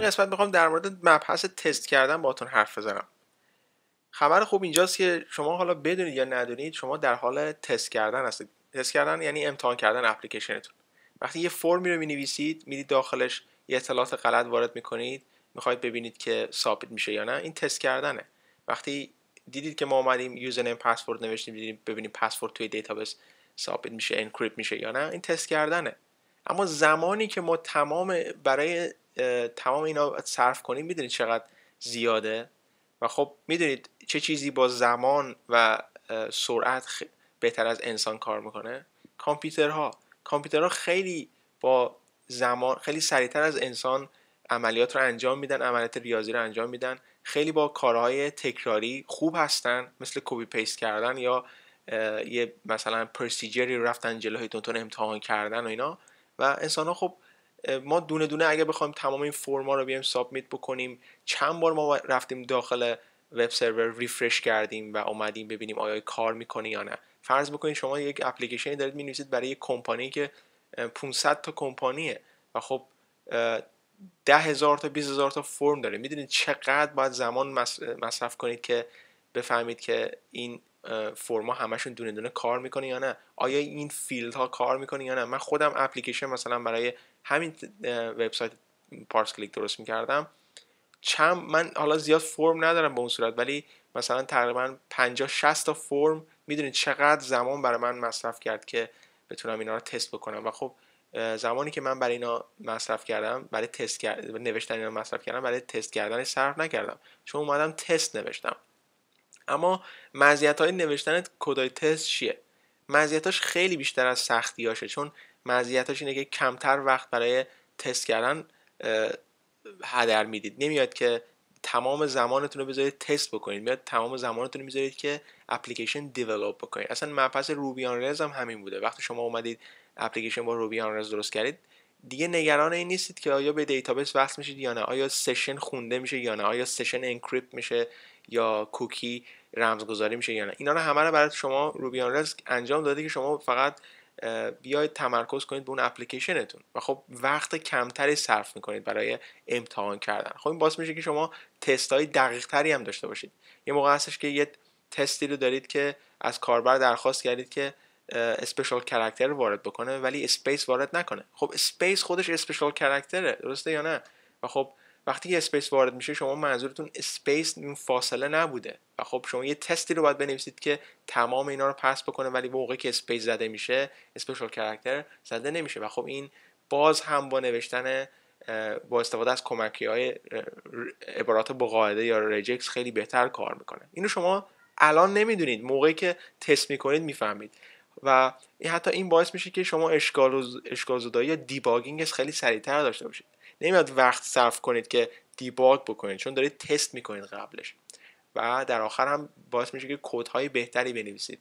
این قسمت میخوام در مورد مبحث تست کردن باتون حرف بزنم خبر خوب اینجاست که شما حالا بدونید یا ندونید شما در حال تست کردن هستید تست کردن یعنی امتحان کردن اپلیکیشنتون وقتی یه فرمی رو مینویسید میدید داخلش یه اطلاعات غلط وارد میکنید میخواید ببینید که ثابت میشه یا نه این تست کردنه وقتی دیدید که ما اومدیم یوزرنیم پسورد نوشتیم ببینیم, ببینیم پسورد توی دیتابیس ثابت میشه انکریپت میشه یا نه این تست کردنه اما زمانی که ما تمام برای تمام اینا صرف کنیم میدونید چقدر زیاده و خب میدونید چه چیزی با زمان و سرعت بهتر از انسان کار میکنه کامپیوترها کامپیوترها خیلی با زمان خیلی سریعتر از انسان عملیات رو انجام میدن عملیات ریاضی رو انجام میدن خیلی با کارهای تکراری خوب هستن مثل کوپی پیست کردن یا یه مثلا پرسیجری رفتن جلوی تونتون امتحان کردن و اینا و انسان ها خب ما دونه دونه اگه بخوایم تمام این فرما رو بیایم سابمیت بکنیم چند بار ما رفتیم داخل وب سرور ریفرش کردیم و اومدیم ببینیم آیا کار میکنه یا نه فرض بکنید شما یک اپلیکیشنی دارید مینویسید برای یک کمپانی که 500 تا کمپانیه و خب ده هزار تا 20 هزار تا فرم داره میدونید چقدر باید زمان مصرف کنید که بفهمید که این فرما همشون دونه دونه کار میکنه یا نه آیا این فیلد ها کار میکنه یا نه من خودم اپلیکیشن مثلا برای همین وبسایت پارس کلیک درست میکردم چم من حالا زیاد فرم ندارم به اون صورت ولی مثلا تقریبا 50 60 تا فرم میدونید چقدر زمان برای من مصرف کرد که بتونم اینا رو تست بکنم و خب زمانی که من برای اینا مصرف کردم برای تست نوشتن اینا مصرف کردم برای تست کردن صرف نکردم چون اومدم تست نوشتم اما مزیت های نوشتن کدای تست چیه مزیتاش خیلی بیشتر از سختیاشه چون مزیتاش اینه که کمتر وقت برای تست کردن هدر میدید نمیاد که تمام زمانتون رو بذارید تست بکنید میاد تمام زمانتون رو میذارید که اپلیکیشن دیولوب بکنید اصلا مبحث روبیان رز هم همین بوده وقتی شما اومدید اپلیکیشن با روبیان رز درست کردید دیگه نگران این نیستید که آیا به دیتابیس وصل میشید یا نه آیا سشن خونده میشه یا نه آیا سشن انکریپت میشه یا کوکی رمزگذاری میشه یا نه اینا رو همه رو برای شما روبیان آن انجام داده که شما فقط بیاید تمرکز کنید به اون اپلیکیشنتون و خب وقت کمتری صرف میکنید برای امتحان کردن خب این باعث میشه که شما تست های دقیق تری هم داشته باشید یه موقع هستش که یه تستی رو دارید که از کاربر درخواست کردید که اسپیشال کرکتر وارد بکنه ولی اسپیس وارد نکنه خب اسپیس خودش اسپیشال کرکتره درسته یا نه و خب وقتی که اسپیس وارد میشه شما منظورتون اسپیس این فاصله نبوده و خب شما یه تستی رو باید بنویسید که تمام اینا رو پس بکنه ولی موقعی که اسپیس زده میشه اسپیشال کرکتر زده نمیشه و خب این باز هم با نوشتن با استفاده از کمکی های عبارات بقاعده یا ریجکس خیلی بهتر کار میکنه اینو شما الان نمیدونید موقعی که تست میکنید میفهمید و حتی این باعث میشه که شما اشکال, اشکال زدایی یا دیباگینگ خیلی سریعتر داشته باشید نمیاد وقت صرف کنید که دیباگ بکنید چون دارید تست میکنید قبلش و در آخر هم باعث میشه که های بهتری بنویسید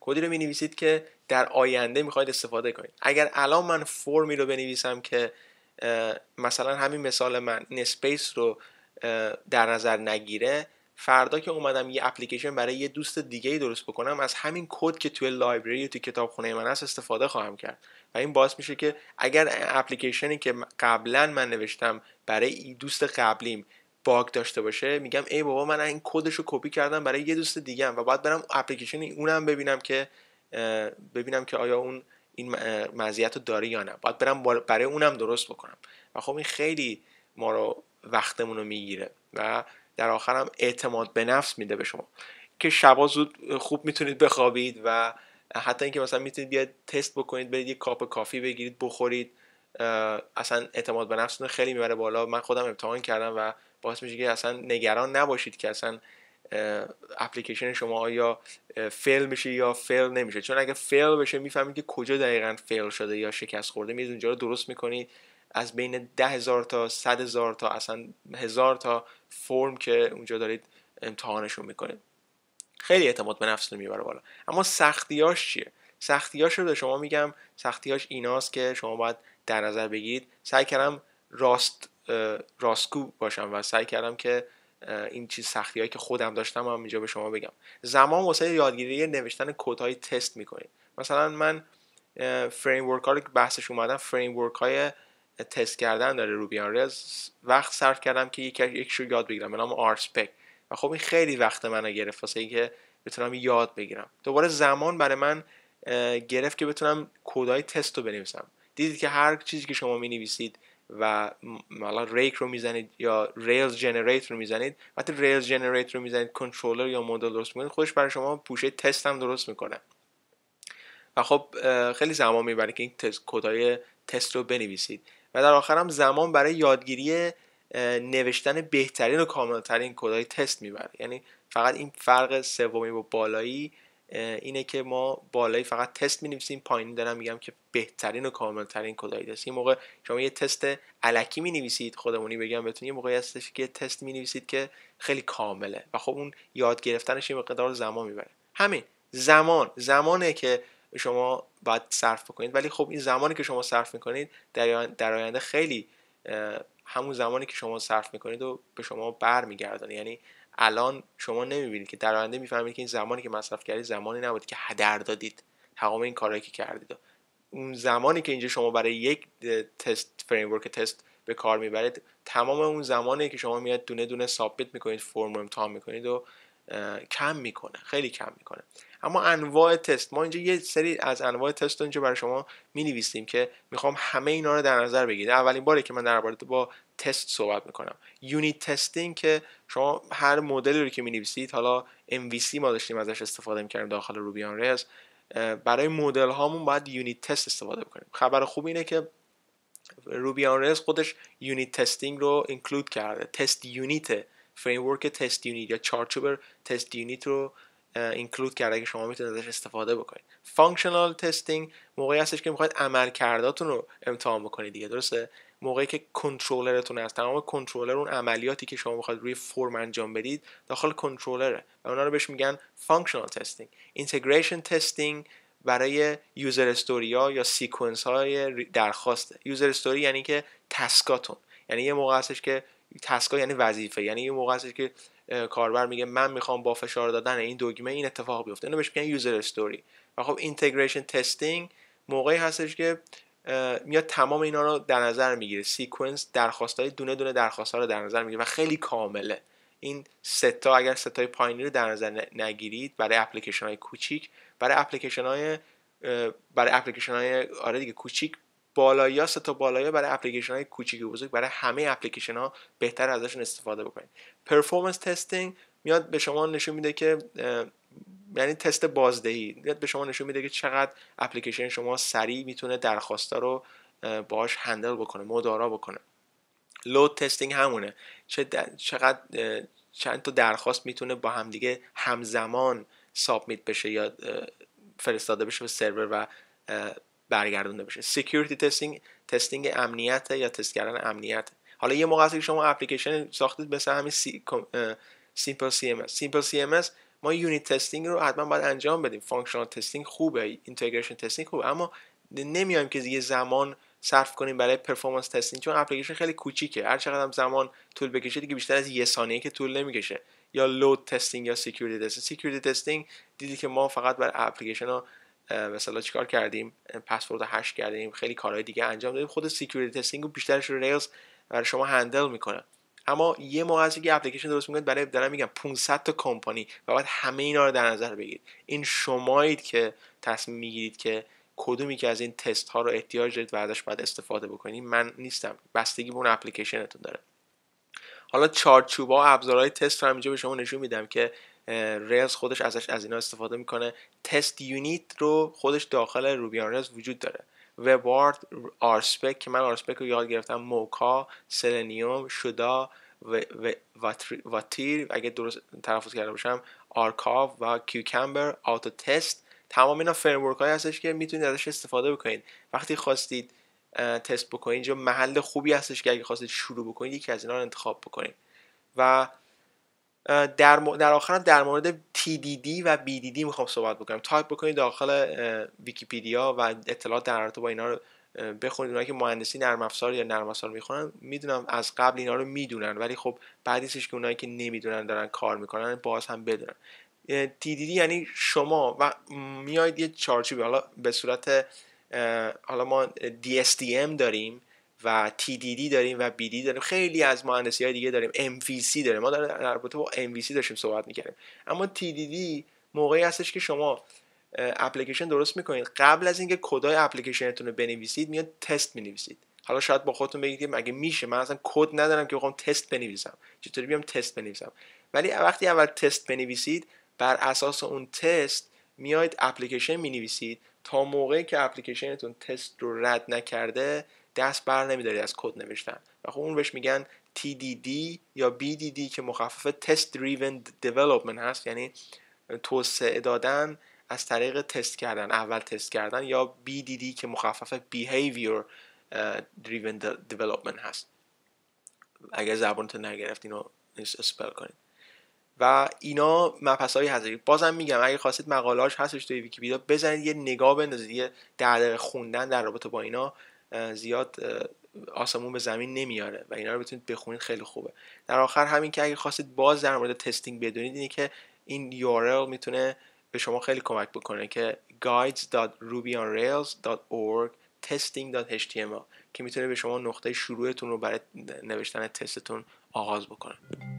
کدی رو مینویسید که در آینده میخواید استفاده کنید اگر الان من فرمی رو بنویسم که مثلا همین مثال من این رو در نظر نگیره فردا که اومدم یه اپلیکیشن برای یه دوست دیگه ای درست بکنم از همین کد که توی لایبرری و توی کتابخونه من هست استفاده خواهم کرد و این باعث میشه که اگر اپلیکیشنی که قبلا من نوشتم برای دوست قبلیم باگ داشته باشه میگم ای بابا من این کدش رو کپی کردم برای یه دوست دیگه و باید برم اپلیکیشن اونم ببینم که ببینم که آیا اون این مزیت رو داره یا نه باید برم برای اونم درست بکنم و خب این خیلی ما رو وقتمون رو میگیره و در آخر هم اعتماد به نفس میده به شما که شبا زود خوب میتونید بخوابید و حتی اینکه مثلا میتونید بیاد تست بکنید برید یه کاپ کافی بگیرید بخورید اصلا اعتماد به نفستون خیلی میبره بالا من خودم امتحان کردم و باعث میشه که اصلا نگران نباشید که اصلا اپلیکیشن شما آیا فیل میشه یا فیل نمیشه چون اگه فیل بشه میفهمید که کجا دقیقا فیل شده یا شکست خورده میرید اونجا رو درست میکنید از بین ده هزار تا صد هزار تا اصلا هزار تا فرم که اونجا دارید امتحانشون میکنید خیلی اعتماد به نفس میبره بالا اما سختیاش چیه سختیاش رو به شما میگم سختیاش ایناست که شما باید در نظر بگیرید سعی کردم راست راستگو باشم و سعی کردم که این چیز سختی هایی که خودم داشتم هم اینجا به شما بگم زمان واسه یادگیری نوشتن کد های تست میکنید مثلا من فریم ورک ها رو بحثش فریم ورک های تست کردن داره روبی آن وقت صرف کردم که یک یک یاد بگیرم به نام آرسپک و خب این خیلی وقت منو گرفت واسه اینکه بتونم یاد بگیرم دوباره زمان برای من گرفت که بتونم کدای تست رو بنویسم دیدید که هر چیزی که شما می نویسید و مثلا ریک رو میزنید یا ریلز جنریت رو میزنید وقتی ریلز جنریت رو میزنید کنترلر یا مدل درست میکنید خودش برای شما پوشه تست هم درست میکنه و خب خیلی زمان میبره که این تست کدای تست رو بنویسید و در هم زمان برای یادگیری نوشتن بهترین و کاملترین کدهای تست میبره یعنی فقط این فرق سومی با بالایی اینه که ما بالایی فقط تست می نویسیم پایین دارم میگم که بهترین و کاملترین کدای تست این موقع شما یه تست علکی می نویسید خودمونی بگم بتونید یه موقعی هستش که تست می نویسید که خیلی کامله و خب اون یاد گرفتنش یه مقدار زمان میبره همین زمان زمانه که شما باید صرف بکنید ولی خب این زمانی که شما صرف میکنید در آینده خیلی همون زمانی که شما صرف میکنید و به شما برمیگردانه یعنی الان شما نمیبینید که در آینده میفهمید که این زمانی که مصرف کردید زمانی نبود که هدر دادید تمام این کارهایی که کردید اون زمانی که اینجا شما برای یک تست فریمورک تست به کار میبرید تمام اون زمانی که شما میاد دونه دونه سابمیت میکنید فرم رو امتحان میکنید و کم میکنه خیلی کم میکنه اما انواع تست ما اینجا یه سری از انواع تست رو اینجا برای شما می نویسیم که میخوام همه اینا رو در نظر بگیرید اولین باری که من درباره با تست صحبت میکنم یونیت تستینگ که شما هر مدلی رو که می نویسید حالا MVC ما داشتیم ازش استفاده میکردیم داخل روبی آن ریز برای مدل هامون باید یونیت تست استفاده بکنیم خبر خوب اینه که روبی آن ریز خودش یونیت تستینگ رو اینکلود کرده تست یونیت فریمورک تست یونیت یا چارچوب تست یونیت رو اینکلود کرده که شما میتونید ازش استفاده بکنید فانکشنال تستینگ موقعی هستش که میخواید عملکرداتون رو امتحان بکنید دیگه درسته موقعی که کنترلرتون هست تمام کنترلر اون عملیاتی که شما میخواید روی فرم انجام بدید داخل کنترلره و اونا رو بهش میگن فانکشنال تستینگ اینتگریشن تستینگ برای یوزر استوریا یا سیکونس های درخواست. یوزر استوری یعنی که تسکاتون یعنی یه موقع هستش که تسکا یعنی وظیفه یعنی یه موقع هستش که کاربر میگه من میخوام با فشار دادن این دگمه این اتفاق بیفته اینو بهش میگن یوزر استوری و خب اینتگریشن تستینگ موقعی هستش که میاد تمام اینا رو در نظر میگیره سیکونس درخواست های دونه دونه درخواست ها رو در نظر میگیره و خیلی کامله این ستا اگر ستای پایینی رو در نظر نگیرید برای اپلیکیشن های کوچیک برای اپلیکیشن های برای اپلیکیشن های آره دیگه کوچیک بالایا سه تا بالایا برای اپلیکیشن های کوچیک و بزرگ برای همه اپلیکیشن ها بهتر ازشون استفاده بکنید پرفورمنس تستینگ میاد به شما نشون میده که یعنی تست بازدهی میاد به شما نشون میده که چقدر اپلیکیشن شما سریع میتونه درخواستا رو باهاش هندل بکنه مدارا بکنه لود تستینگ همونه چه چقدر چند تا درخواست میتونه با همدیگه همزمان سابمیت بشه یا فرستاده بشه به سرور و برگردونده بشه سکیوریتی تستینگ تستینگ امنیت یا تست کردن امنیت حالا یه موقع که شما اپلیکیشن ساختید مثل همین سیمپل سی ام سیمپل سی ام ما یونیت تستینگ رو حتما باید انجام بدیم فانکشنال تستینگ خوبه اینتگریشن تستینگ خوبه اما نمیایم که یه زمان صرف کنیم برای پرفورمنس تستینگ چون اپلیکیشن خیلی کوچیکه هر چقدر هم زمان طول بکشه دیگه بیشتر از یه ثانیه که طول نمیکشه یا لود تستینگ یا سکیوریتی تستینگ سکیوریتی تستینگ دیدی که ما فقط بر اپلیکیشن ها مثلا چیکار کردیم پسورد هش کردیم خیلی کارهای دیگه انجام دادیم خود سکیوریتی تستینگ و بیشترش رو ریلز برای شما هندل میکنه اما یه موقع از که اپلیکیشن درست میکنید برای دارم میگم 500 تا کمپانی و باید همه اینا رو در نظر بگیرید این شمایید که تصمیم میگیرید که کدومی که از این تست ها رو احتیاج دارید و ازش باید استفاده بکنید من نیستم بستگی به اون اپلیکیشنتون داره حالا چارچوبا ابزارهای تست رو هم اینجا به شما نشون میدم که ریلز خودش ازش از اینا استفاده میکنه تست یونیت رو خودش داخل روبی ریلز وجود داره وبارد آرسپک که من آرسپک رو یاد گرفتم موکا سلنیوم شدا و, و واتیر اگه درست تلفظ کرده باشم آرکاو و کیوکمبر آتو تست تمام اینا فریمورک های هستش که میتونید ازش استفاده بکنید وقتی خواستید تست بکنید اینجا محل خوبی هستش که اگه خواستید شروع بکنید یکی از اینا رو انتخاب بکنید و در, م... در آخرم در مورد TDD و BDD میخوام صحبت بکنم تایپ بکنید داخل ویکیپیدیا و اطلاعات در رابطه با اینا رو بخونید اونایی که مهندسی نرم افزار یا نرم افزار میخونن میدونم از قبل اینا رو میدونن ولی خب بعد که اونایی که نمیدونن دارن کار میکنن باز هم بدونن TDD یعنی شما و میاید یه چارچوبی حالا به صورت حالا ما DSDM داریم و TDD داریم و BD داریم خیلی از مهندسی های دیگه داریم MVC داریم ما در رابطه با MVC داشتیم صحبت میکردیم اما TDD موقعی هستش که شما اپلیکیشن درست میکنید قبل از اینکه کدای اپلیکیشنتون رو بنویسید میاد تست مینویسید حالا شاید با خودتون بگید مگه میشه من اصلا کد ندارم که بخوام تست بنویسم چطوری بیام تست بنویسم ولی وقتی اول تست بنویسید بر اساس اون تست میاید اپلیکیشن مینویسید تا موقعی که اپلیکیشنتون تست رو رد نکرده دست بر نمیداری از کد نوشتن و خب اون بهش میگن TDD یا BDD که مخفف Test Driven Development هست یعنی توسعه دادن از طریق تست کردن اول تست کردن یا BDD که مخفف Behavior Driven Development هست اگر زبانتون نگرفتین، اینو اسپل کنید و اینا مپس های حذفی بازم میگم اگر خواستید مقاله هستش توی ویکیپدیا بزنید یه نگاه بندازید یه در خوندن در رابطه با اینا زیاد آسمون به زمین نمیاره و اینا رو بتونید بخونید خیلی خوبه در آخر همین که اگه خواستید باز در مورد تستینگ بدونید اینه که این URL میتونه به شما خیلی کمک بکنه که guides.rubyonrails.org testing.html که میتونه به شما نقطه شروعتون رو برای نوشتن تستتون آغاز بکنه